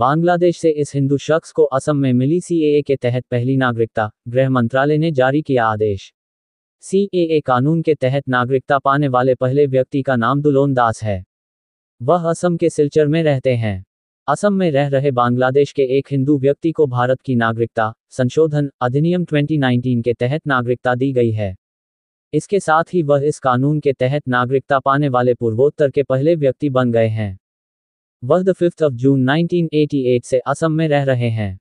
बांग्लादेश से इस हिंदू शख्स को असम में मिली सीएए के तहत पहली नागरिकता गृह मंत्रालय ने जारी किया आदेश सीएए कानून के तहत नागरिकता पाने वाले पहले व्यक्ति का नाम दुलोन दास है वह असम के सिलचर में रहते हैं असम में रह रहे बांग्लादेश के एक हिंदू व्यक्ति को भारत की नागरिकता संशोधन अधिनियम 2019 के तहत नागरिकता दी गई है इसके साथ ही वह इस कानून के तहत नागरिकता पाने वाले पूर्वोत्तर के पहले व्यक्ति बन गए हैं वह द फिफ्थ ऑफ जून 1988 से असम में रह रहे हैं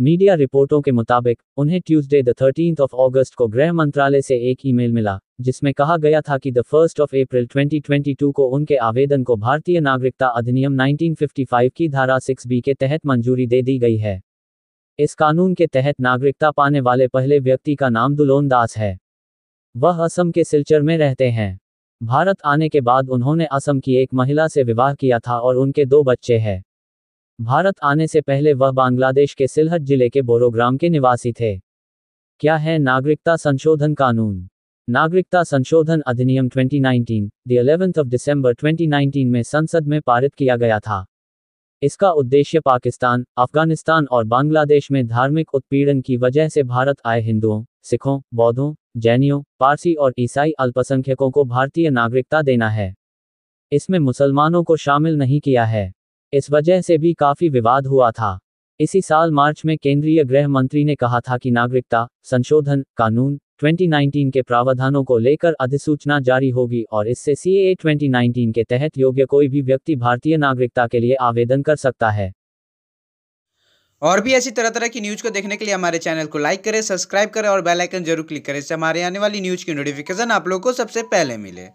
मीडिया रिपोर्टों के मुताबिक उन्हें Tuesday the thirteen of August को गृह मंत्रालय से एक ईमेल मिला जिसमें कहा गया था कि द फर्स्ट ऑफ अप्रैल 2022 को उनके आवेदन को भारतीय नागरिकता अधिनियम 1955 की धारा बी के तहत मंजूरी दे दी गई है इस कानून के तहत नागरिकता पाने वाले पहले व्यक्ति का नाम दुलोन दास है वह असम के सिलचर में रहते हैं भारत आने के बाद उन्होंने असम की एक महिला से विवाह किया था और उनके दो बच्चे हैं भारत आने से पहले वह बांग्लादेश के सिलहट जिले के बोरोग्राम के निवासी थे क्या है नागरिकता संशोधन कानून नागरिकता संशोधन अधिनियम 2019, नाइनटीन 11th ऑफ दिसंबर 2019 में संसद में पारित किया गया था इसका उद्देश्य पाकिस्तान अफगानिस्तान और बांग्लादेश में धार्मिक उत्पीड़न की वजह से भारत आए हिंदुओं सिखों बौद्धों जैनियों पारसी और ईसाई अल्पसंख्यकों को भारतीय नागरिकता देना है इसमें मुसलमानों को शामिल नहीं किया है इस वजह से भी काफी विवाद हुआ था इसी साल मार्च में केंद्रीय गृह मंत्री ने कहा था कि नागरिकता संशोधन कानून 2019 के प्रावधानों को लेकर अधिसूचना जारी होगी और इससे सी 2019 के तहत योग्य कोई भी व्यक्ति भारतीय नागरिकता के लिए आवेदन कर सकता है और भी ऐसी तरह तरह की न्यूज को देखने के लिए हमारे चैनल को लाइक करें सब्सक्राइब करें और बेल आइकन जरूर क्लिक करें इससे हमारे आने वाली न्यूज की नोटिफिकेशन आप लोगों को सबसे पहले मिले